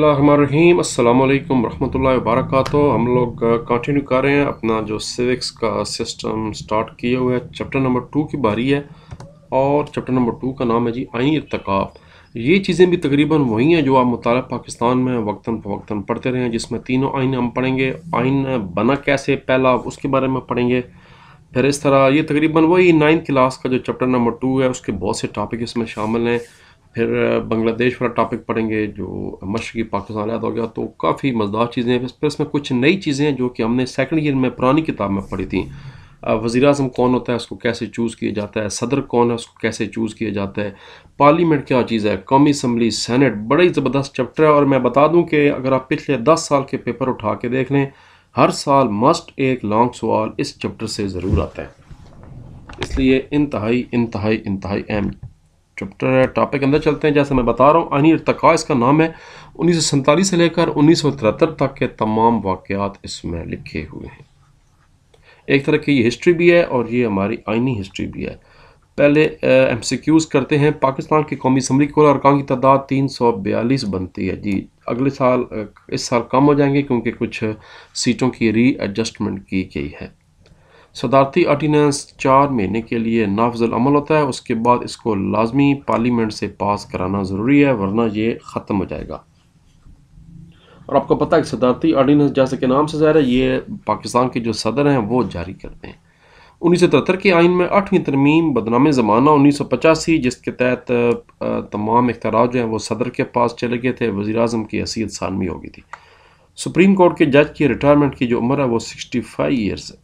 बसमीम अल्लाम वरहमल वर्क हम लोग कंटिन्यू कर रहे हैं अपना जो सिविक्स का सिस्टम स्टार्ट किए हुआ है चैप्टर नंबर टू की बारी है और चैप्टर नंबर टू का नाम है जी आइन इरतकाब ये चीज़ें भी तकरीबन वही हैं जो आप मुताल पाकिस्तान में वक्ता फवक्ता पढ़ते रहे हैं जिसमें तीनों आइन हम पढ़ेंगे आइन बना कैसे पहला उसके बारे में पढ़ेंगे फिर इस तरह ये तकरीबन वही नाइन्थ क्लास का जो चैप्टर नंबर टू है उसके बहुत से टॉपिक इसमें शामिल हैं फिर बांग्लादेश वाला टॉपिक पढ़ेंगे जो मशरक़ी पाकिस्तान आयद हो गया तो काफ़ी मज़दार चीज़ें हैं फिर इसमें कुछ नई चीज़ें हैं जो कि हमने सेकेंड ईयर में पुरानी किताब में पढ़ी थी वज़ी अजम कौन होता है उसको कैसे चूज़ किया जाता है सदर कौन है उसको कैसे चूज़ किया जाता है पार्लियामेंट क्या चीज़ है कौमी असम्बली सैनट बड़े ही ज़बरदस्त चैप्टर है और मैं बता दूँ कि अगर आप पिछले दस साल के पेपर उठा के देख लें हर साल मस्ट एक लॉन्ग सवाल इस चैप्टर से ज़रूर आता है इसलिए इंतहाई इंतहाई इंतहाई अहम चैप्टर है टॉपिक के अंदर चलते हैं जैसे मैं बता रहा हूँ अनिल इरतका इसका नाम है उन्नीस से लेकर उन्नीस तक के तमाम वाक़ात इसमें लिखे हुए हैं एक तरह की ये हिस्ट्री भी है और ये हमारी आइनी हिस्ट्री भी है पहले एम सी क्यूज़ करते हैं पाकिस्तान की कौमी असम्बली कुल अरकान की तादाद तीन सौ बयालीस बनती है जी अगले साल इस साल कम हो जाएंगे क्योंकि कुछ सीटों की री एडजस्टमेंट की गई है सदारती आर्डीनेंस चार महीने के लिए नाफजलमल होता है उसके बाद इसको लाजमी पार्लियामेंट से पास कराना ज़रूरी है वरना ये ख़त्म हो जाएगा और आपको पता है कि सदारती आर्डीनेंस जैसे के नाम से ज़ाहिर है ये पाकिस्तान के जो सदर हैं वो जारी करते हैं उन्नीस सौ तिहत्तर के आइन में आठवीं तरमीम बदनाम ज़माना उन्नीस सौ पचासी जिसके तहत तमाम अख्तार जो हैं वो सदर के पास चले गए थे वज़ी अजम की हैसियत सानवी हो गई थी सुप्रीम कोर्ट के जज की रिटायरमेंट की जो उम्र है वो सिक्सटी फाइव ईयर्स है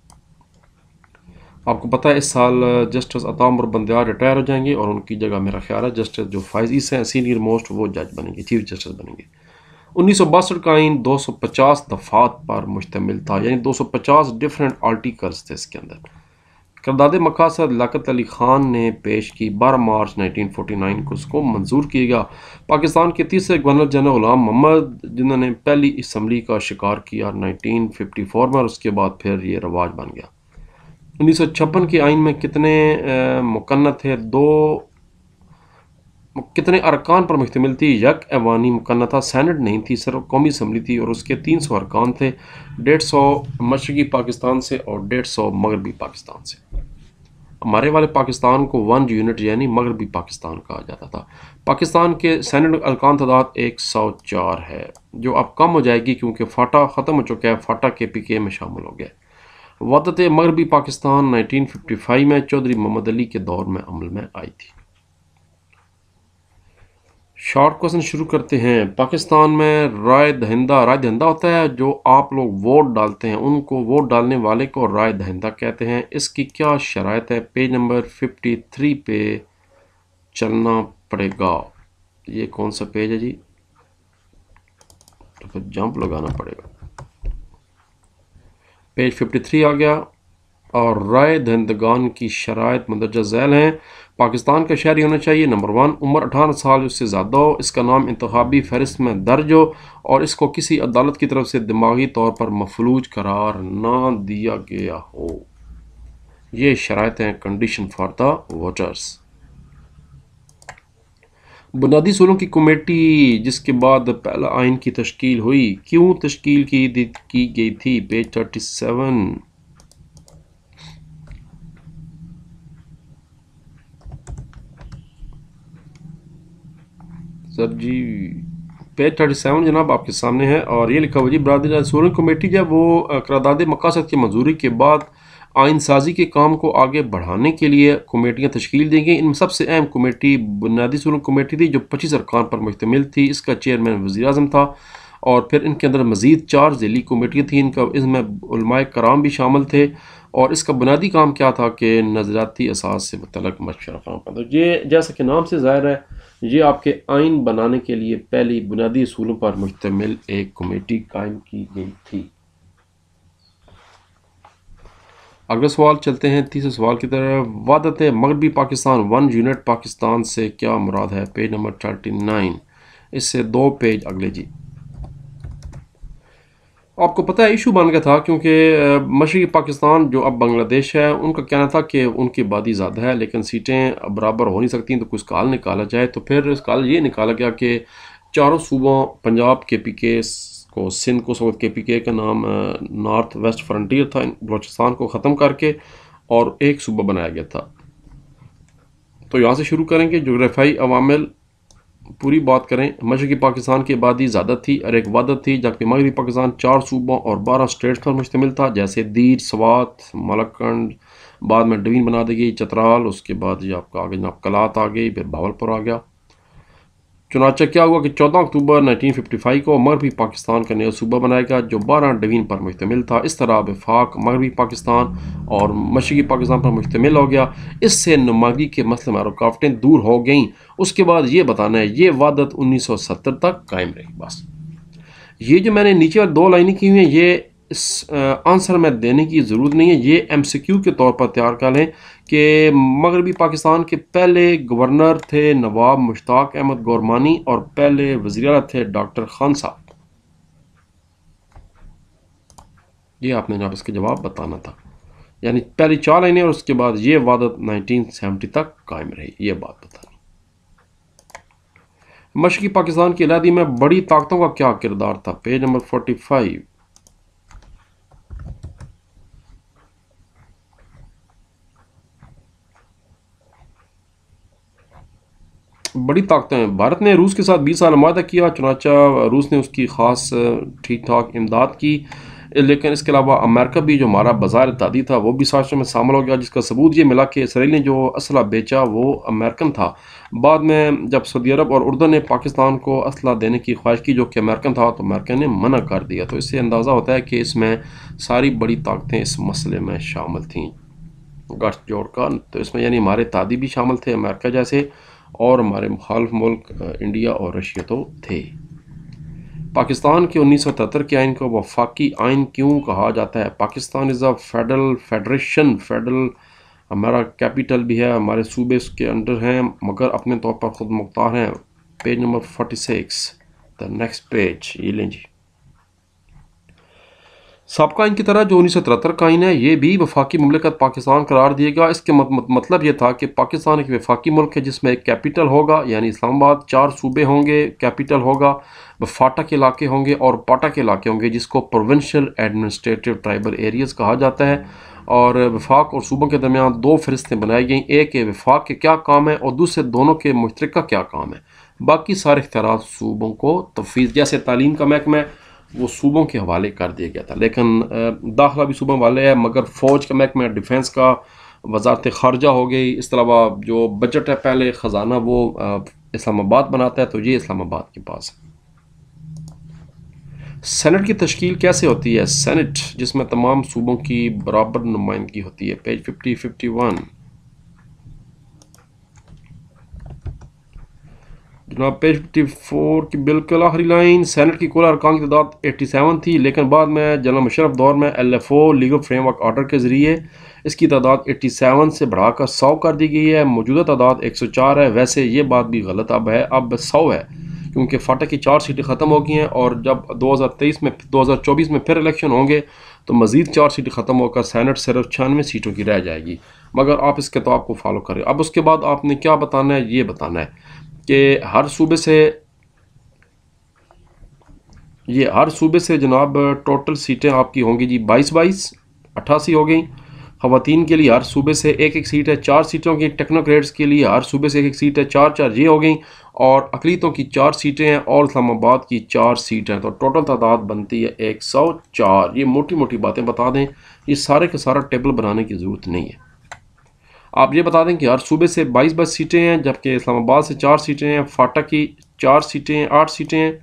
आपको पता है इस साल जस्टिस अताम और बंदेवा रिटायर हो जाएंगे और उनकी जगह मेरा ख्याल है जस्टिस जो फाइजीस हैं सीनियर मोस्ट वो जज बनेंगे चीफ जस्टिस बनेंगे उन्नीस सौ बासठ का आइन दो सौ पचास दफात पर मुश्तमिल था यानी दो सौ पचास डिफरेंट आर्टिकल्स थे इसके अंदर करदाद मकासद लाकत अली ख़ान ने पेश की बारह मार्च नाइनटीन फोटी नाइन को उसको मंजूर किया गया पाकिस्तान के तीसरे गवर्नर जनरल गुलाम मोहम्मद जिन्होंने पहली इसम्बली का शिकार किया नाइनटीन फिफ्टी फोर में और उसके बाद फिर ये रवाज बन गया उन्नीस के आइन में कितने मुकन्नत थे दो कितने अरकान पर मुश्तमिल थी यक एवानी था सैनट नहीं थी सिर्फ कौमी असम्बली थी और उसके तीन सौ अरकान थे डेढ़ सौ मशरकी पाकिस्तान से और डेढ़ सौ मगरबी पाकिस्तान से हमारे वाले पाकिस्तान को वन यूनिट यानी मगरबी पाकिस्तान कहा जाता था पाकिस्तान के सैनट अरकान तादाद एक सौ चार है जो अब कम हो जाएगी क्योंकि फाटा ख़त्म हो चुका है फाटा के पी के में शामिल हो गया है वदत मगरबी पाकिस्तान 1955 में चौधरी मोहम्मद अली के दौर में अमल में आई थी शॉर्ट क्वेश्चन शुरू करते हैं पाकिस्तान में राय दहिंदा राय दहिंदा होता है जो आप लोग वोट डालते हैं उनको वोट डालने वाले को राय दहिंदा कहते हैं इसकी क्या शरात है पेज नंबर 53 पे चलना पड़ेगा ये कौन सा पेज है जी तो फिर जंप लगाना पड़ेगा पेज 53 आ गया और رائے ધંધગાનની શરائط મدرજ થયેલ હે પાકિસ્તાન કા શહરી હોના ચાહીએ નંબર 1 ઉમર 18 સાલ ઉસસે જ્યાદા હો اسકા નામ ઇંતખابی ફેરિસ્ટ મેં દર્જો ઓર ઇસકો કিসি અદાલત કી તરફ સે દિમાગી तौर પર મફલૂજ કરાર ના દિયા ગયા હો યે શરائط હે કન્ડિશન ફોર ધ વોટર્સ बुनियादी सूलों की कमेटी जिसके बाद पहला आइन की तश्कील हुई क्यों तश्कील की की गई थी page thirty seven sir ji page thirty seven जनाब आपके सामने है और ये लिखा हुआ जी बरदरी सोलन कमेटी जब वो करारदादे मकासद की मंजूरी के बाद आइन साजी के काम को आगे बढ़ाने के लिए कमेटियाँ तश्ील देंगी इन इनमें सबसे अहम कमेटी बुनियादी सूरत कमेटी थी जो पच्चीस अरकान पर मुश्तमिल थी इसका चेयरमैन वजी अजम था और फिर इनके अंदर मज़ीद चार झीली कमेटियाँ थी इनका इसमें कराम भी शामिल थे और इसका बुनियादी काम क्या था कि नज़राती असास से मतलब मशवरा काम तो ये जैसा कि नाम से ज़ाहिर है ये आपके आइन बनाने के लिए पहली बुनियादी असूलों पर मुश्तमिल एक कमेटी कायम की गई थी अगला सवाल चलते हैं तीसरे सवाल की तरफ वादत मगरबी पाकिस्तान वन यूनिट पाकिस्तान से क्या मुराद है पेज नंबर थर्टी नाइन इससे दो पेज अगले जी आपको पता है इशू बन गया था क्योंकि मशरक़ी पाकिस्तान जो अब बांग्लादेश है उनका कहना था कि उनकी आबादी ज़्यादा है लेकिन सीटें बराबर हो नहीं सकती तो कुछ काल निकाला जाए तो फिर काल ये निकाला गया कि चारों सूबों पंजाब के पी के को सिंध को सऊद के पी के का नाम नॉर्थ वेस्ट फ्रंटियर था बलोचिस्तान को ख़त्म करके और एक सूबा बनाया गया था तो यहाँ से शुरू करेंगे जोग्राफाई अवामिल पूरी बात करें मशरक़ी पाकिस्तान की आबादी ज़्यादा थी और एक वादत थी जबकि मगरबी पाकिस्तान चार सूबों और बारह स्टेट्स पर मुश्तमिल था जैसे दीर सवात मलकंड बाद में डवीन बना दी गई चतराल उसके बाद ये आपका आगे जनाब कलात आ गई फिर भावलपुर आ गया चुनाचा क्या हुआ कि 14 अक्टूबर 1955 को मगरबी पाकिस्तान का नया सूबा बनाया गया जो 12 डवीन पर मुश्तमिल था इस तरह विफाक मगरबी पाकिस्तान और मशरक़ी पाकिस्तान पर मुश्तमिल हो गया इससे नुमागी के मसले में रुकावटें दूर हो गई उसके बाद ये बताना है ये वादत 1970 तक कायम रही बस ये जो मैंने नीचे और दो लाइनें की हुई हैं ये इस आंसर में देने की ज़रूरत नहीं है ये एम सी क्यू के तौर पर तैयार कर लें कि मगरबी पाकिस्तान के पहले गवर्नर थे नवाब मुश्ताक अहमद गौरमानी और पहले वजी थे डॉक्टर खान साहब ये आपने जनाब इसके जवाब बताना था यानी पहली चार लाइने और उसके बाद ये वादत 1970 तक कायम रही ये बात बतानी मशरकी पाकिस्तान की आलादी में बड़ी ताकतों का क्या किरदार था पेज नंबर फोर्टी फाइव बड़ी ताकतें हैं भारत ने रूस के साथ बीस साल माहा किया चुनाचा रूस ने उसकी ख़ास ठीक ठाक इमदाद की लेकिन इसके अलावा अमेरिका भी जो हमारा बाजार दादी था वो भी साजिशों में शामिल हो गया जिसका सबूत ये मिला कि इसराइल ने जो असला बेचा वो अमेरिकन था बाद में जब सऊदी अरब और उर्दन ने पाकिस्तान को असला देने की ख्वाहिश की जो कि अमेरिकन था तो अमेरिकन ने मना कर दिया तो इससे अंदाज़ा होता है कि इसमें सारी बड़ी ताकतें इस मसले में शामिल थीं गठजोड़ का तो इसमें यानी हमारे तादी भी शामिल थे अमेरिका जैसे और हमारे मुखालफ मुल्क इंडिया और रशिया तो थे पाकिस्तान के उन्नीस सौ सतहत्तर के आइन को वफाकी आइन क्यों कहा जाता है Pakistan is a federal federation federal हमारा कैपिटल भी है हमारे सूबे के अंडर हैं मगर अपने तौर पर ख़ुद मुख्तार हैं page number forty six the next page ये लें जी सबका इनकी तरह जो उन्नीस सौ तिहत्तर का आइन है ये भी वफाकी ममलिकत पाकिस्तान करार दिएगा इसके मत, मत, मतलब ये था कि पाकिस्तान एक वफाकी मुल्क है जिसमें एक कैपिटल होगा यानी इस्लामाबाद चार सूबे होंगे कैपिटल होगा फाटा के इलाके होंगे और पाटा के इलाके होंगे जिसको प्रोविंशियल एडमिनिस्ट्रेटिव ट्राइबल एरियाज़ कहा जाता है और वफाक और सूबों के दरमियान दो फहरिस्तें बनाई गई एक है वफाक के क्या काम है और दूसरे दोनों के मुश्तरक क्या काम है बाकी सारे इख्तार सूबों को तफीज़ जैसे तालीम का महकमा है वो सूबों के हवाले कर दिया गया था लेकिन दाखिला भी सूबों वाले है मगर फ़ौज का महकमा डिफेंस का वजारत खारजा हो गई इस अलावा जो बजट है पहले ख़जाना वो इस्लामाबाद बनाता है तो ये इस्लामाबाद के पास है सेनेट की तश्कील कैसे होती है सेनेट जिसमें तमाम सूबों की बराबर नुमाइंदगी होती है पेज फिफ्टी फिफ्टी वन जनाब पेज फिफ्टी फोर की बिल्कुल आखिरी लाइन सैनट की कुल अरकान की तादाद एट्टी सेवन थी लेकिन बाद में जनरल मुशरफ दौर में L F O legal framework order के ज़रिए इसकी तादाद एट्टी सेवन से बढ़ाकर सौ कर दी गई है मौजूदा तादाद एक सौ चार है वैसे ये बात भी गलत अब है अब सौ है क्योंकि फाटक की चार सीटें ख़त्म हो गई हैं और जब दो हज़ार तेईस में दो हज़ार चौबीस में फिर इलेक्शन होंगे तो मज़ीद चार सीटें ख़त्म होकर सैनट सिर्फ छियानवे सीटों की रह जाएगी मगर आप इस किताब को फॉलो करें अब उसके बाद आपने क्या बताना है ये बताना है कि हर सूबे से ये हर सूबे से जनाब टोटल सीटें आपकी होंगी जी बाईस बाईस अट्ठासी हो गई ख़वान के लिए हर सूबे से एक एक सीट है चार सीटों की टेक्नोक्रेट्स के लिए हर सूबे से एक एक सीट है चार चार ये हो गई और अकलीतों की चार सीटें हैं और इस्लामाबाद की चार सीट हैं तो टोटल तादाद बनती है एक सौ चार ये मोटी मोटी बातें बता दें ये सारे का सारा टेबल बनाने की ज़रूरत नहीं है आप ये बता दें कि हर सूबे से बाईस बाईस सीटें हैं जबकि इस्लामाबाद से चार सीटें हैं फाटा की चार सीटें हैं आठ सीटें हैं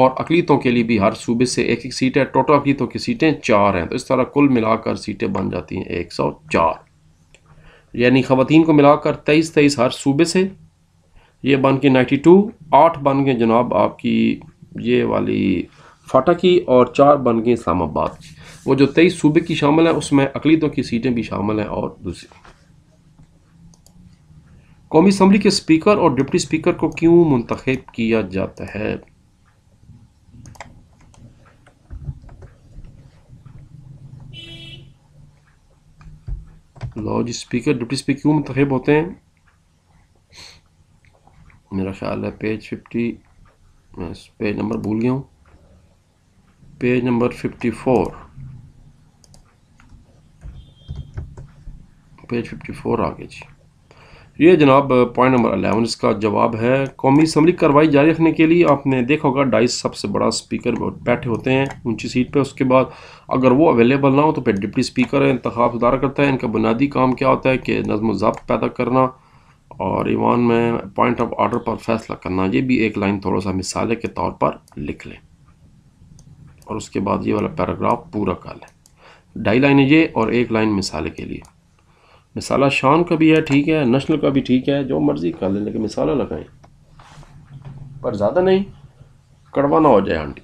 और अकलीतों के लिए भी हर सूबे से एक एक सीट है टोटल अकलीतों की सीटें चार हैं तो इस तरह कुल मिलाकर सीटें बन जाती हैं एक सौ चार यानी ख़वान को मिलाकर तेईस तेईस हर सूबे से ये बन के नाइन्टी टू आठ बन गए जनाब आपकी ये वाली फाटा की और चार बन गए इस्लामाबाद वो जो तेईस सूबे की शामिल है उसमें अकलीतों की सीटें भी शामिल हैं और दूसरी कौमी असम्बली के स्पीकर और डिप्टी स्पीकर को क्यों मुंतखब किया जाता है लॉज स्पीकर डिप्टी स्पीकर क्यों मंतखब होते हैं मेरा ख्याल है पेज फिफ्टी मैं पेज नंबर भूल गया हूँ page number fifty four page fifty four आ गया जी ये जनाब पॉइंट नंबर अलेवन इसका जवाब है कौमी असम्बली कार्रवाई जारी रखने के लिए आपने देखा होगा डाइस सबसे बड़ा स्पीकर बैठे होते हैं ऊंची सीट पे उसके बाद अगर वो अवेलेबल ना हो तो फिर डिप्टी स्पीकर इंतखा सुधार करता है इनका बुनियादी काम क्या होता है कि नज़म ज़ब्त पैदा करना और ईवान में पॉइंट ऑफ आर्डर पर फैसला करना ये भी एक लाइन थोड़ा सा मिसाले के तौर पर लिख लें और उसके बाद ये वाला पैराग्राफ पूरा कर लें ढाई लाइन ये और एक लाइन मिसाले के लिए मिसाला शाम का भी है ठीक है नेशनल का भी ठीक है जो मर्ज़ी कर लें लेकिन मिसाला लगाएं पर ज़्यादा नहीं कड़वा ना हो जाए आंटी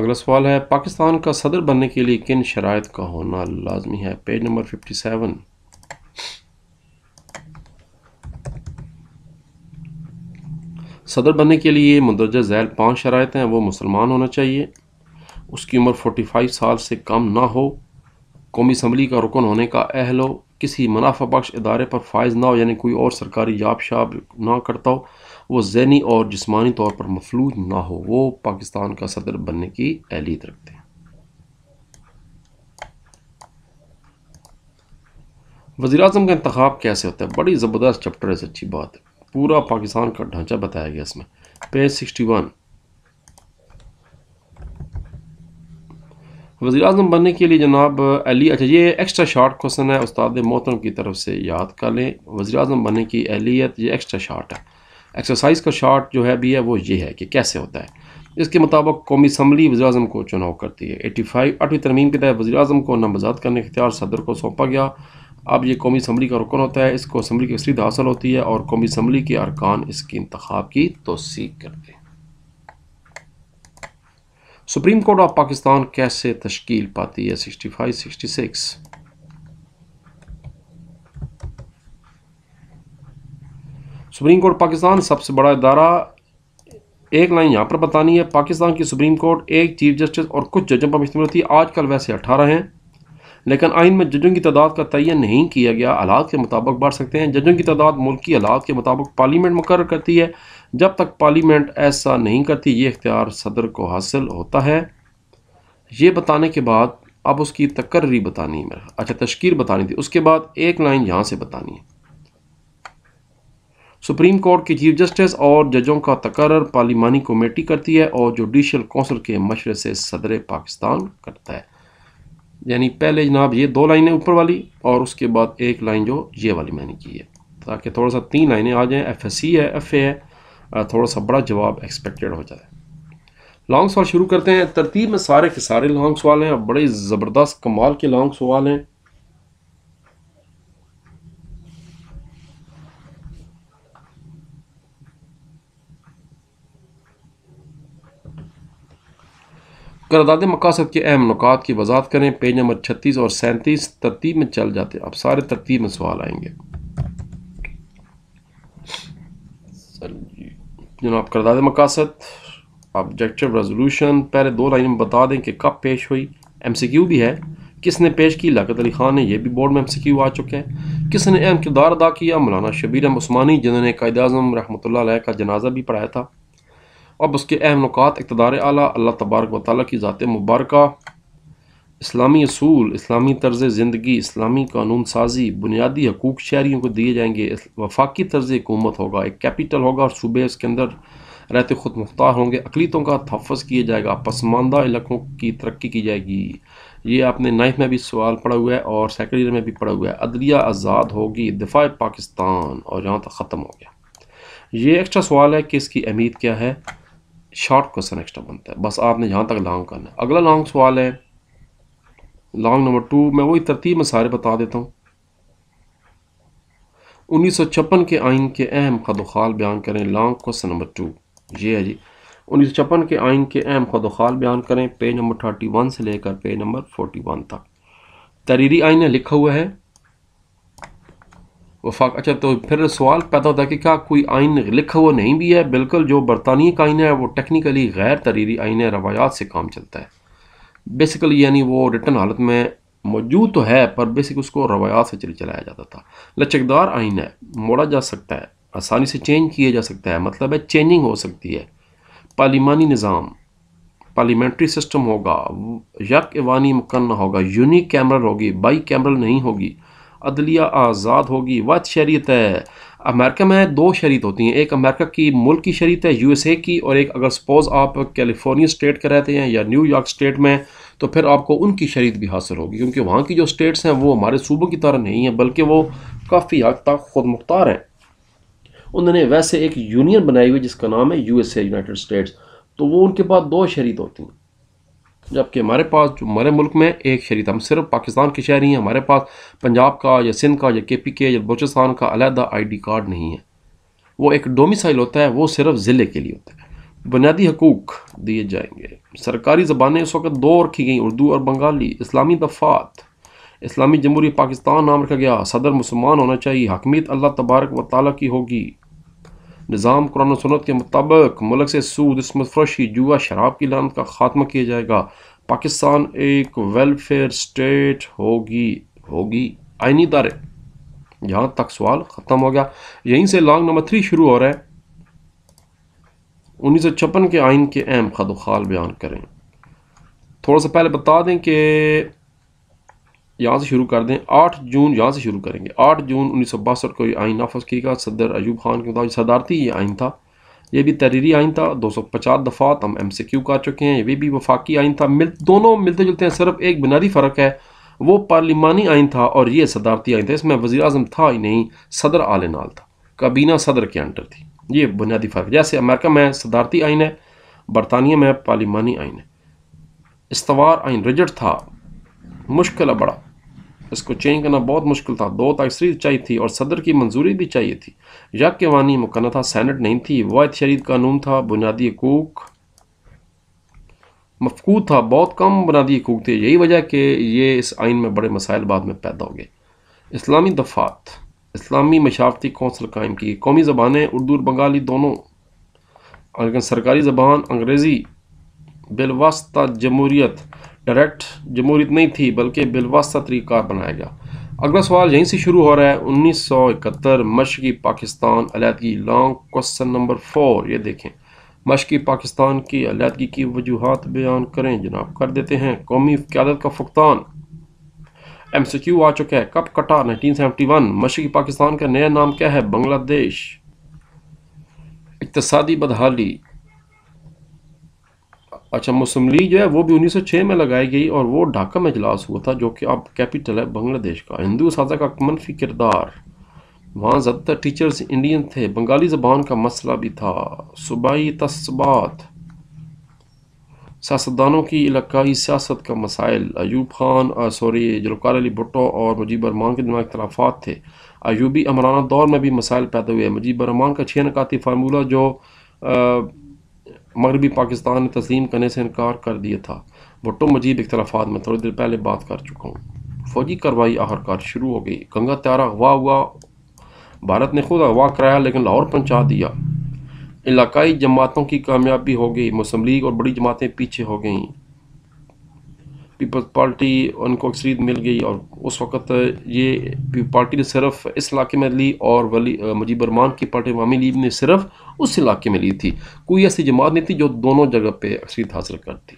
अगला सवाल है पाकिस्तान का सदर बनने के लिए किन शराय का होना लाजमी है पेज नंबर फिफ्टी सेवन सदर बनने के लिए मुंदरजा जैल पांच शराय हैं वो मुसलमान होना चाहिए उसकी उम्र 45 साल से कम ना हो कौमी इसम्बली का रुकन होने का अहल हो किसी मुनाफा बख्श इदारे पर फायज़ ना हो यानी कोई और सरकारी याब शाब ना करता हो वो जहनी और जिसमानी तौर पर मफलूज ना हो वो पाकिस्तान का सदर बनने की अहलियत रखते हैं वज़ी अजम का इंतखब कैसे होता है बड़ी ज़बरदस्त चैप्टर है सच्ची बात है पूरा पाकिस्तान का ढांचा बताया गया इसमें पेज सिक्सटी वन वज़ी अजम बनने के लिए जनाब अली अच्छा ये एक्स्ट्रा शार्ट क्वेश्चन है उस्ताद मोहतरम की तरफ से याद कर लें वज़ी अजम बनने की अहलीत ये एक्स्ट्रा शार्ट है एक्सरसाइज का शार्ट जो है भी है वो ये है कि कैसे होता है इसके मुताबिक कौमी असम्बली वजी अजम को चुनाव करती है एटी फाइव आठवीं तरमीम के तहत वजी अजम को नामजाद करने के अख्तियार सदर को सौंपा गया अब ये कौमी असम्बली का रुकन होता है इसको असम्बली की वसीद हासिल होती है और कौमी असम्बली के अरकान इसके इंतब की तोसीक करते हैं सुप्रीम कोर्ट ऑफ पाकिस्तान कैसे तश्कील पाती है 65 66 सुप्रीम कोर्ट पाकिस्तान सबसे बड़ा इदारा एक लाइन यहाँ पर बतानी है पाकिस्तान की सुप्रीम कोर्ट एक चीफ जस्टिस और कुछ जजों पर मुश्तमिल होती है आजकल वैसे अठारह हैं लेकिन आइन में जजों की तादाद का तयन नहीं किया गया हालात के मुताबिक बढ़ सकते हैं जजों की तादाद मुल्की हालात के मुताबिक पार्लियामेंट मुकर करती है जब तक पार्लियामेंट ऐसा नहीं करती ये इख्तियार सदर को हासिल होता है ये बताने के बाद अब उसकी तकर्री बतानी है मेरा अच्छा तश्कीर बतानी थी उसके बाद एक लाइन यहाँ से बतानी है सुप्रीम कोर्ट के चीफ जस्टिस और जजों का तकर्र पार्लिमानी कमेटी करती है और जुडिशल कौंसिल के मशरे से सदर पाकिस्तान करता है यानी पहले जनाब ये दो लाइनें ऊपर वाली और उसके बाद एक लाइन जो ये वाली मैंने की है ताकि थोड़ा सा तीन लाइनें आ जाएँ एफ एस सी है एफ ए है थोड़ा सा बड़ा जवाब एक्सपेक्टेड हो जाए लॉन्ग सवाल शुरू करते हैं तरतीब में सारे के सारे लॉन्ग सवाल हैं और बड़े ज़बरदस्त कमाल के लॉन्ग सवाल हैं करदाद मकासद के अहम नुकात की वजात करें पेज नंबर छत्तीस और सैंतीस तरतीब में चल जाते हैं अब सारे तरतीब में सवाल आएंगे जनाब करदाद मकासद ऑब्जेक्टिव रेजोल्यूशन पहले दो लाइन में बता दें कि कब पेश हुई एमसीक्यू भी है किसने पेश की लागत अली खान ने यह भी बोर्ड में एम सी क्यू आ चुका है किसने अहम किरदार अदा किया मौलाना शबीर अहम उस्मानी जिन्होंने कायद अजम रहमत का जनाजा भी पढ़ाया था अब उसके अहम नुकात इकतदार आला अल्लाह तबारक वाली की ज़ात मुबारक इस्लामी असूल इस्लामी तर्ज ज़िंदगी इस्लामी कानून साजी बुनियादी हकूक़ शहरीों को दिए जाएंगे वफाकी तर्ज हुकूमत होगा एक कैपिटल होगा और सूबे इसके अंदर रहते खुद मुख्तार होंगे अकलीतों का तहफ़ किया जाएगा पसमानदा इलाकों की तरक्की की जाएगी ये आपने नाइफ में भी सवाल पड़ा हुआ है और सेकेंड ईयर में भी पड़ा हुआ है अदलिया आज़ाद होगी दिफा पाकिस्तान और यहाँ तक ख़त्म हो गया ये एक्स्ट्रा सवाल है कि इसकी अहमियत क्या है शॉर्ट क्वेश्चन एक्स्ट्रा बनता है बस आपने यहाँ तक लॉन्ग करना है अगला लॉन्ग सवाल है लॉन्ग नंबर टू मैं वही तरतीब में सारे बता देता हूँ उन्नीस सौ छप्पन के आइन के अहम खदोखाल बयान करें लॉन्ग क्वेश्चन नंबर टू ये है जी उन्नीस सौ छप्पन के आइन के अहम खदोखाल बयान करें पेज नंबर थर्टी वन से लेकर पेज नंबर फोर्टी वन तक तहरीरी आइन लिखा हुआ है वफाक अच्छा तो फिर सवाल पैदा होता है कि क्या कोई आइन लिखा हुआ नहीं भी है बिल्कुल जो बरतानिया का आइन है वो टेक्निकली गैर तहरीरी आइन रवायात से काम चलता है बेसिकली यानी वो रिटर्न हालत में मौजूद तो है पर बेसिक उसको रवायात से चले चलाया जाता था लचकदार आइन है मोड़ा जा सकता है आसानी से चेंज किया जा सकता है मतलब है चेंजिंग हो सकती है पार्लिमानी निज़ाम पार्लिमेंट्री सिस्टम होगा यक एवानी मुकन्ना होगा यूनिक कैमरल होगी बाई कैमरल नहीं होगी अदलिया आज़ाद होगी वत शरीत है अमेरिका में दो शरीत होती हैं एक अमेरिका की मुल्क की शरीत है यूएसए की और एक अगर सपोज़ आप कैलिफोर्निया स्टेट के रहते हैं या न्यूयॉर्क स्टेट में तो फिर आपको उनकी शरीत भी हासिल होगी क्योंकि वहाँ की जो स्टेट्स हैं वो हमारे सूबों की तरह नहीं हैं बल्कि वो काफ़ी हद तक खुद मुख्तार हैं उन्होंने वैसे एक यूनियन बनाई हुई जिसका नाम है यूएसए यूनाइटेड स्टेट्स तो वो उनके पास दो शरीत होती हैं जबकि हमारे पास जो हमारे मुल्क में एक शरीर हम सिर्फ पाकिस्तान के शहरी हैं हमारे पास पंजाब का या सिंध का या के पी के या बलोचिस्तान का अलहदा आई डी कार्ड नहीं है वो एक डोमिसाइल होता है वो सिर्फ ज़िले के लिए होता है बुनियादी हकूक़ दिए जाएंगे सरकारी ज़बानें इस वक्त दो रखी गई उर्दू और बंगाली इस्लामी दफात इस्लामी जमहूरी पाकिस्तान नाम रखा गया सदर मुसलमान होना चाहिए हकमीत अल्लाह तबारक व ताली की होगी निज़ाम कुरान सनत के मुताबिक मुल्क से सूद इसमत फरोशी जुआ शराब की लानत का खात्मा किया जाएगा पाकिस्तान एक वेलफेयर स्टेट होगी होगी आइनी दारे यहाँ तक सवाल ख़त्म हो गया यहीं से लॉन्ग नंबर थ्री शुरू हो रहा है उन्नीस सौ छप्पन के आइन के अहम खदोखाल बयान करें थोड़ा सा पहले बता दें कि यहाँ से शुरू कर दें आठ जून यहाँ से शुरू करेंगे आठ जून उन्नीस सौ बासठ को ये आइन नाफज किया सदर अयूब खान के मुताबिक सदारती ये आइन था ये भी तहरीरी आइन था दो सौ पचास दफ़ात हम एम सी क्यू कर चुके हैं ये भी वफाकी आइन था मिल दोनों मिलते जुलते हैं सिर्फ एक बुनियादी फ़र्क है वो पार्लिमानी आइन था और ये सदारती आइन था इसमें वजी अजम था ही नहीं सदर आले नाल था काबीना सदर के अंडर थी ये बुनियादी फ़र्क जैसे अमेरिका में सदारती आइन है बरतानिया में पार्लिमानी आइन है इस्तवार आइन रिजट था मुश्किल है बड़ा इसको चेंज करना बहुत मुश्किल था दो तकसरी चाहिए थी और सदर की मंजूरी भी चाहिए थी यक के वानी मुकन्ना था सैनट नहीं थी वायद शरीद कानून था बुनियादी हकूक मफकूद था बहुत कम बुनियादी हकूक थे यही वजह कि ये इस आइन में बड़े मसाइल बाद में पैदा हो गए इस्लामी दफात इस्लामी मशावती कौंसल कायम की कौमी ज़बानें उर्दू और बंगाली दोनों लेकिन सरकारी ज़बान अंग्रेज़ी बिलवास्ता जमहूरीत डायरेक्ट जमहूरीत नहीं थी बल्कि बिलवास्ता तरीक़ा बनाया गया अगला सवाल यहीं से शुरू हो रहा है उन्नीस सौ इकहत्तर मशक़ी पाकिस्तान अलीहदगी लॉन्ग क्वेश्चन नंबर फोर ये देखें मशक़ी पाकिस्तान की अलीहदगी की वजूहत बयान करें जनाब कर देते हैं कौमी क्यादत का फुकतान एम सी क्यू आ चुका है कब कटा नाइनटीन सेवेंटी वन मशक़ी पाकिस्तान का नया नाम क्या है बांग्लादेश इकतसादी बदहाली अच्छा मौसमली जो है वो भी 1906 में लगाई गई और वो ढाका में इजलास हुआ था जो कि अब कैपिटल है बांग्लादेश का हिंदू साजा का मनफी किरदार वहाँ ज़्यादातर टीचर्स इंडियन थे बंगाली ज़बान का मसला भी था सूबाई तस्बात सियासतदानों की इलाकाई सियासत का मसाइल अयूब खान सॉरी जलकार अली भुट्टो और मुजीब रमान के दिमाग इख्तलाफात थे अयूबी अमराना दौर में भी मसाइल पैदा हुए मुजीब रमान का छः नकाती फार्मूला जो आ, मगरबी पाकिस्तान ने तस्लीम करने से इनकार कर दिया था भुट्टो मजीब इख्तलाफा में थोड़ी देर पहले बात कर चुका हूँ फौजी कार्रवाई आखिरकार शुरू हो गई गंगा त्यारा अगवा हुआ भारत ने खुद अगवा कराया लेकिन लाहौर पहुँचा दिया इलाकई जमातों की कामयाबी हो गई मुस्लिम लीग और बड़ी जमातें पीछे हो गईं पीपल्स पार्टी उनको अक्सरीत मिल गई और उस वक्त ये पार्टी ने सिर्फ इस इलाके में ली और वली मुजीब रमान की पार्टी वामी लीग ने सिर्फ उस इलाके में ली थी कोई ऐसी जमात नहीं थी जो दोनों जगह पर अक्सरीत हासिल करती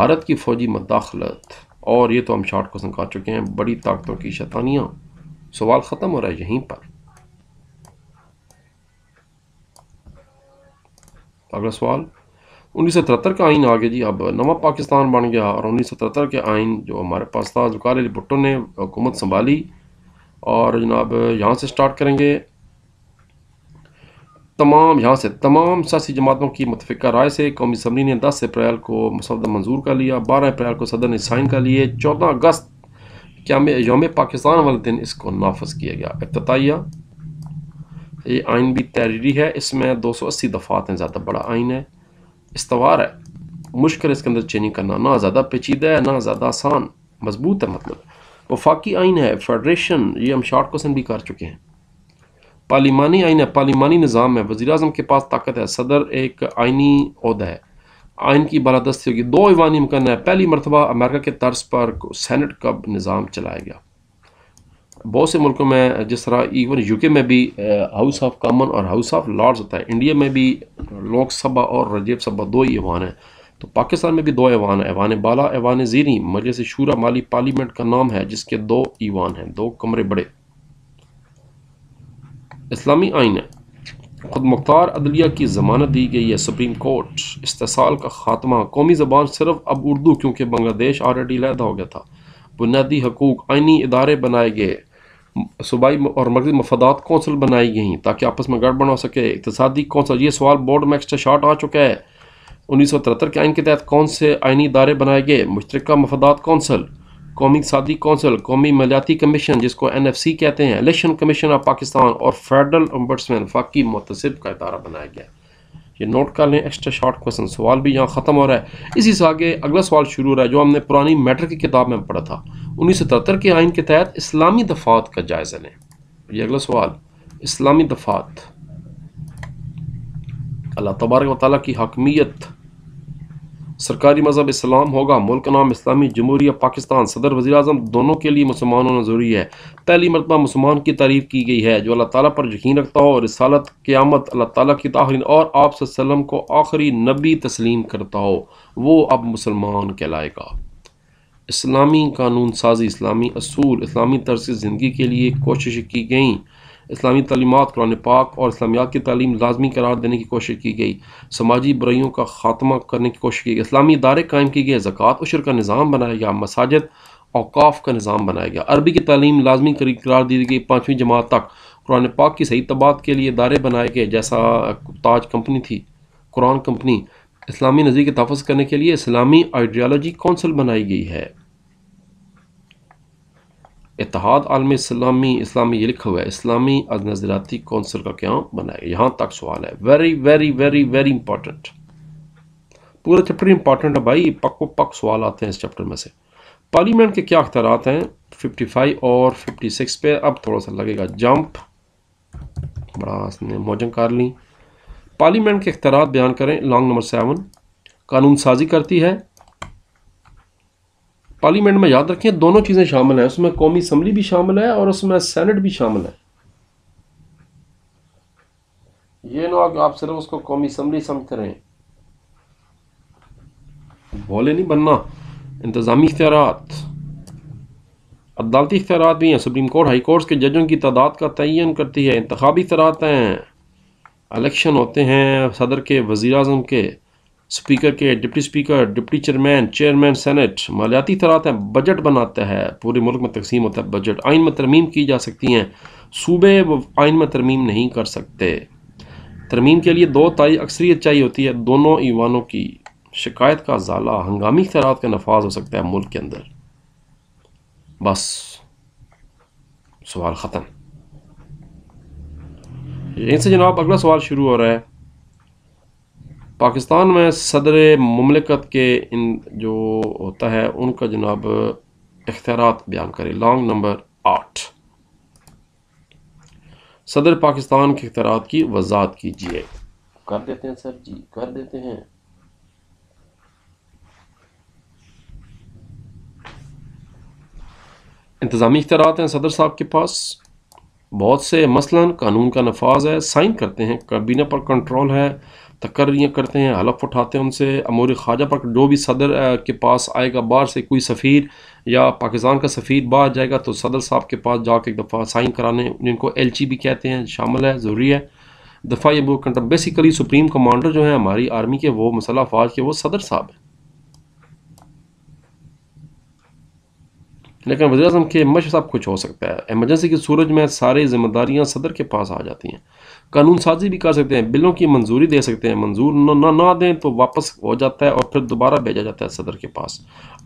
भारत की फ़ौजी मदाखलत और ये तो हम शार्ट को संका चुके हैं बड़ी ताकतों की शैतानियाँ सवाल ख़त्म हो रहा है यहीं पर अगला सवाल उन्नीस सौ तिहत्तर का आइन आ गया जी अब नवा पाकिस्तान बन गया और उन्नीस सौ तिहत्तर के आइन जो हमारे पास था जुकार अली भुट्टो ने हुकूमत संभाली और जनाब यहाँ से स्टार्ट करेंगे तमाम यहाँ से तमाम सियासी जमातों की मुतफ़ा राय से कौमी असम्बली ने दस अप्रैल को मसौदा मंजूर कर लिया बारह अप्रैल को सदर ने साइन कर लिए चौदह अगस्त क्या योम पाकिस्तान वाले दिन इसको नाफज किया गया अफ्ताहिया ये आइन भी तहरीरी है इसमें दो सौ अस्सी दफ़ात हैं ज़्यादा बड़ा आइन है इस्तवार है मुश्किल इसके अंदर चेंजिंग करना ना ज़्यादा पेचीदा है ना ज़्यादा आसान मजबूत है मतलब वफाकी आइन है फेडरेशन ये हम शार्ट क्वेश्चन भी कर चुके हैं पार्लिमानी आइन है पार्लिमानी निज़ाम है वजी अजम के पास ताकत है सदर एक आइनी अहदा है आइन की बालादस्ती होगी दो ईवानी मुकन है पहली मरतबा अमेरिका के तर्ज पर सैनट का निज़ाम चलाया गया बहुत से मुल्कों में जिस तरह इवन यूके में भी हाउस ऑफ कॉमन और हाउस ऑफ लॉर्ड्स होता है इंडिया में भी लोकसभा और रजीब सभा दो ही ऐवान हैं तो पाकिस्तान में भी दो ऐवान है ऐवान बाला ऐवान जीरी मजलिस शूरा माली पार्लियामेंट का नाम है जिसके दो ईवान हैं दो कमरे बड़े इस्लामी आइन है खुद मुख्तार अदलिया की ज़मानत दी गई है सुप्रीम कोर्ट इस्तेसाल का खात्मा कौमी ज़बान सिर्फ अब उर्दू क्योंकि बांग्लादेश ऑलरेडी लहदा हो गया था बुनियादी हकूक आइनी इदारे बनाए गए सूबाई और मरकजी मफादात कौंसल बनाई गई ताकि आपस में गड़बड़ हो सके इकतदी कौंसल ये सवाल बोर्ड में एक्स्ट्रा शार्ट आ चुका है उन्नीस सौ तिहत्तर के आइन के तहत कौन से आइनी इदारे बनाए गए मुश्तरक मफादात कौंसल कौमी सादी कौंसल कौमी मलियाती कमीशन जिसको एन एफ सी कहते हैं इलेक्शन कमीशन ऑफ पाकिस्तान और फेडरल अम्बर्समैन फाकी मुतसब का इदारा बनाया गया ये नोट कर लें एक्स्ट्रा शॉर्ट क्वेश्चन सवाल भी यहाँ ख़त्म हो रहा है इसी से आगे अगला सवाल शुरू हो रहा है जो हमने पुरानी मैटर की किताब में पढ़ा था उन्नीस सौ तिहत्तर के आइन के तहत इस्लामी दफात का जायज़ा लें ये अगला सवाल इस्लामी दफात अल्लाह तबारक वाली की हकमियत सरकारी मजहब इस्लाम होगा मुल्क का नाम इस्लामी जमहूरिया पाकिस्तान सदर वजी अजम दोनों के लिए मुसलमान होना ज़रूरी है पहली मरतबा मुसलमान की तारीफ़ की गई है जो अल्लाह ताली पर यकीन रखता हो और रसालत क़्यामत अल्लाह ताली की ताहरीन और आप वसम को आखिरी नबी तस्लीम करता हो वो अब मुसलमान कहलाएगा इस्लामी कानून साजी इस्लामी असूल इस्लामी तर्ज ज़िंदगी के लिए कोशिश की गईं इस्लामी तलीमत कुरान पाक और इस्लामियात की तलीम लाजमी करार देने की कोशिश की गई समाजी बुराइयों का खात्मा करने की कोशिश की गई इस्लामी इदारे कायम किए गए ज़क़़त उशर का निज़ाम बनाया गया मसाजद अवकाफ़ का निज़ाम बनाया गया अरबी की तलीम लाजमी करार दी गई पाँचवीं जमात तक कुरान पाक की सही तबाद के लिए इदारे बनाए गए जैसा ताज कंपनी थी कुरान कंपनी इस्लामी नज़ीर के तहफ़ करने के लिए इस्लामी आइडियालॉजी कौंसिल बनाई गई है इतिहाद आलम इस्लामी इस्लामी ये लिखा हुआ है इस्लामी अज नज़राती कौंसिल का क्या बनाया यहाँ तक सवाल है very very very very important पूरा चैप्टर इंपॉर्टेंट है भाई पक्को पक सवाल आते हैं इस चैप्टर में से पार्लियामेंट के क्या अख्तियार हैं 55 और 56 पे अब थोड़ा सा लगेगा जंप बड़ा इसने मौजन कर ली पार्लियामेंट के अख्तियार बयान करें लॉन्ग नंबर सेवन कानून साजी करती है पार्लियामेंट में याद रखें दोनों चीज़ें शामिल हैं उसमें कौमी असम्बली भी शामिल है और उसमें सैनट भी शामिल है ये ना आप सिर्फ उसको कौमी असम्बली समझते रहें बोले नहीं बनना इंतज़ामी इख्तियार अदालती इख्तियार भी हैं सुप्रीम कोर्ट हाई कोर्ट्स के जजों की तादाद का तयन करती है इंतबी इख्तियार हैं इलेक्शन होते हैं सदर के वज़ी अजम के स्पीकर के deputy speaker deputy chairman chairman senate मालियाती तरह हैं बजट बनाता है पूरे मुल्क में तकसीम होता है बजट आइन में तरमीम की जा सकती हैं सूबे आइन में तरमीम नहीं कर सकते तरमीम के लिए दो ताई अक्सरियत चाहिए होती है दोनों ईवानों की शिकायत का जाला हंगामी तरात का नफाज हो सकता है मुल्क के अंदर बस सवाल ख़त्म इनसे जनाब अगला सवाल शुरू हो रहा है पाकिस्तान में सदर ममलिकत के इन जो होता है उनका जनाब इख्तियार बयान करें लॉन्ग नंबर आठ सदर पाकिस्तान के इख्तियार की वजाहत कीजिए कर देते हैं सर जी कर देते हैं इंतज़ामी इख्तियार हैं सदर साहब के पास बहुत से मसलन कानून का नफाज है साइन करते हैं काबीना पर कंट्रोल है तकर्रियाँ करते हैं हलफ उठाते हैं उनसे अमूर ख्वाजा पर जो भी सदर के पास आएगा बाहर से कोई सफ़ीर या पाकिस्तान का सफ़ीर बाहर जाएगा तो सदर साहब के पास जाकर एक दफ़ा साइन कराने जिनको एल भी कहते हैं शामिल है ज़रूरी है दफ़ा ये बेसिकली सुप्रीम कमांडर जो है हमारी आर्मी के वो मसला फ़ाज के वो सदर साहब हैं लेकिन वजी अजम के मश सब कुछ हो सकता है एमरजेंसी की सूरज में सारी जिम्मेदारियाँ सदर के पास आ जाती हैं कानून साजी भी कर सकते हैं बिलों की मंजूरी दे सकते हैं मंजूर न ना, ना दें तो वापस हो जाता है और फिर दोबारा भेजा जाता है सदर के पास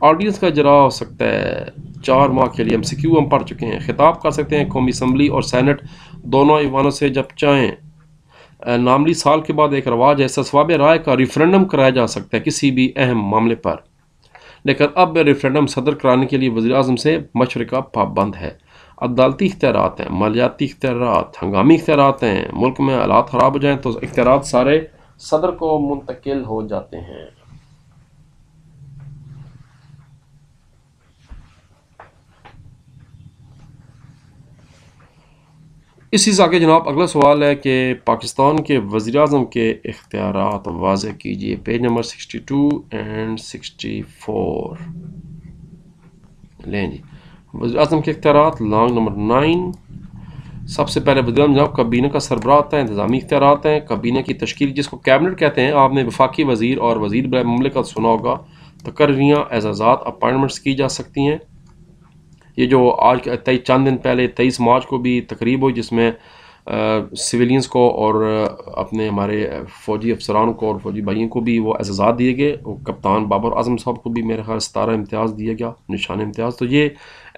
ऑडियंस का जरा हो सकता है चार माह के लिए हम सिक्यू हम पढ़ चुके हैं खिताब कर सकते हैं कौमी असम्बली और सैनट दोनों ईवानों से जब चाहें नामली साल के बाद एक रवाज है सवाब राय का रिफ्रेंडम कराया जा सकता है किसी भी अहम मामले पर लेकिन अब रेफरेंडम सदर कराने के लिए वजी अजम से मशर का पाबंद है अदालती इख्तियार हैं मालियाती इख्तियार हंगामी इख्तियार हैं मुल्क में हालात ख़राब हो जाएँ तो इख्तियार सारे सदर को मुंतकिल हो जाते हैं इसी से आगे जनाब अगला सवाल है कि पाकिस्तान के वज़ी अजम के इख्तियार वाज कीजिए page number sixty two and sixty four लें जी वजी अजम के इख्तियार लॉन्ग नंबर नाइन सबसे पहले अजम जनाब काबीना का सरबराह आता है इंतजामी इख्तियार हैं काबीना की तश्ील जिसको कैबिनेट कहते हैं आपने वफाकी वजीर और वजीर ममलिकत सुना होगा तकर्रियाँ एजाजात अपॉइंटमेंट्स की जा सकती हैं ये जो आज तेईस चंद दिन पहले तेईस मार्च को भी तकरीब हुई जिसमें सिविलियंस को और अपने हमारे फ़ौजी अफसरान को और फ़ौजी भाइयों को भी वो एजाज़ात दिए गए और कप्तान बाबर आजम साहब को भी मेरे ख्याल सतारा इम्तियाज़ दिया गया निशान इम्तियाज़ तो ये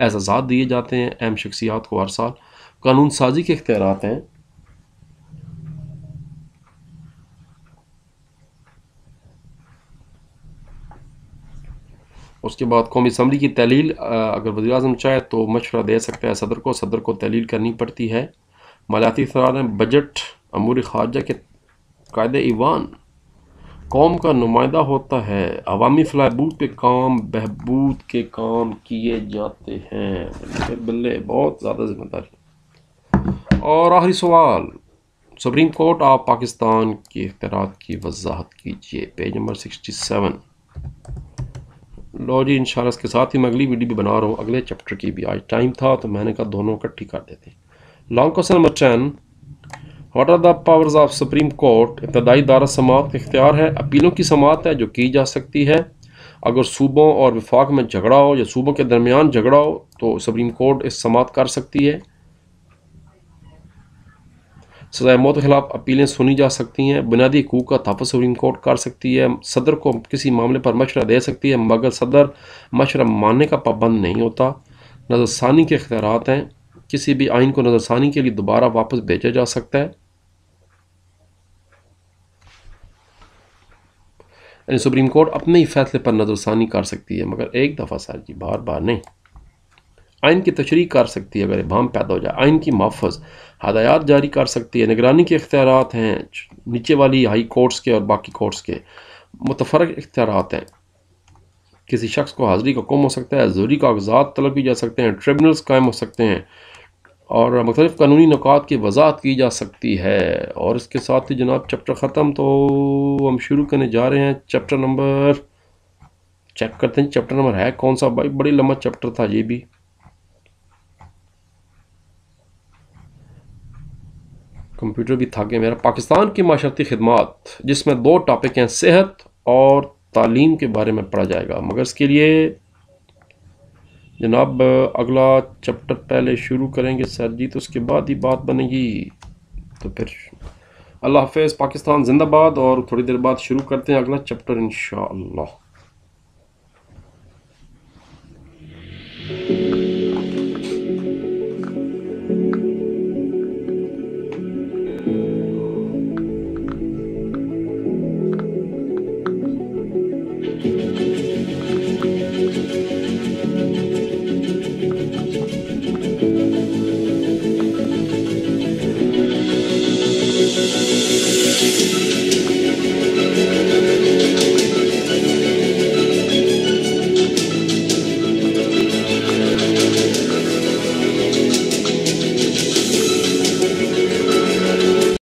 एजाज़ात दिए जाते हैं अहम शख्सियात को हर साल कानून साजी के अख्तियार हैं उसके बाद कौमी असम्बली की तहलील अगर वजी अजम चाहे तो मशवरा दे सकता है सदर को सदर को तहलील करनी पड़ती है मालियाती सरार बजट अमूर खारजा के कायदे ईवान कौम का नुमाइंदा होता है अवामी फलाबूद के काम बहबूद के काम किए जाते हैं बल्ले बहुत ज़्यादा जिम्मेदारी और आखिरी सवाल सुप्रीम कोर्ट ऑफ पाकिस्तान के अख्तरात की वजाहत कीजिए पेज नंबर सिक्सटी सेवन लो जी इन इसके साथ ही मैं अगली वीडियो भी बना रहा हूँ अगले चैप्टर की भी आज टाइम था तो मैंने कहा दोनों इकट्ठी कर देते हैं long question number ten what are the powers of supreme court इब्तदाई दारा समात इख्तियार है अपीलों की समात है जो की जा सकती है अगर सूबों और विफाक में झगड़ा हो या सूबों के दरमियान झगड़ा हो तो सुप्रीम कोर्ट इस समात कर सकती है सजाए मौत के खिलाफ अपीलें सुनी जा सकती हैं बुनियादी हकूक का तहफ़ सुप्रीम कोर्ट कर सकती है सदर को किसी मामले पर मशरा दे सकती है मगर सदर मशरा मानने का पाबंद नहीं होता नज़रसानी के अख्तियार हैं किसी भी आइन को नज़रसानी के लिए दोबारा वापस भेजा जा सकता है यानी सुप्रीम कोर्ट अपने ही फैसले पर नज़रसानी कर सकती है मगर एक दफ़ा सर जी बार बार नहीं आइन की तशरी कर सकती है अगर इबाम पैदा हो जाए आइन की माफज हदायत जारी कर सकती है निगरानी के अख्तियार हैं नीचे वाली हाई कोर्ट्स के और बाकी कोर्ट्स के मुतफरक इख्तियार हैं किसी शख्स को हाजिरी का कम हो सकता है जरूरी कागजात तलब की जा सकते हैं ट्रिब्यूनल्स कायम हो सकते हैं और मुख्तलिफ़ कानूनी नुकात की वजाहत की जा सकती है और इसके साथ ही जनाब चैप्टर ख़त्म तो हम शुरू करने जा रहे हैं चैप्टर नंबर चेक करते हैं चैप्टर नंबर है कौन सा भाई बड़ी लंबा चैप्टर था ये भी कंप्यूटर भी थक गया मेरा पाकिस्तान की माशरती खदमात जिसमें दो टॉपिक हैं सेहत और तालीम के बारे में पढ़ा जाएगा मगर इसके लिए जनाब अगला चैप्टर पहले शुरू करेंगे सर जी तो उसके बाद ही बात बनेगी तो फिर अल्लाह हाफ पाकिस्तान जिंदाबाद और थोड़ी देर बाद शुरू करते हैं अगला चैप्टर इन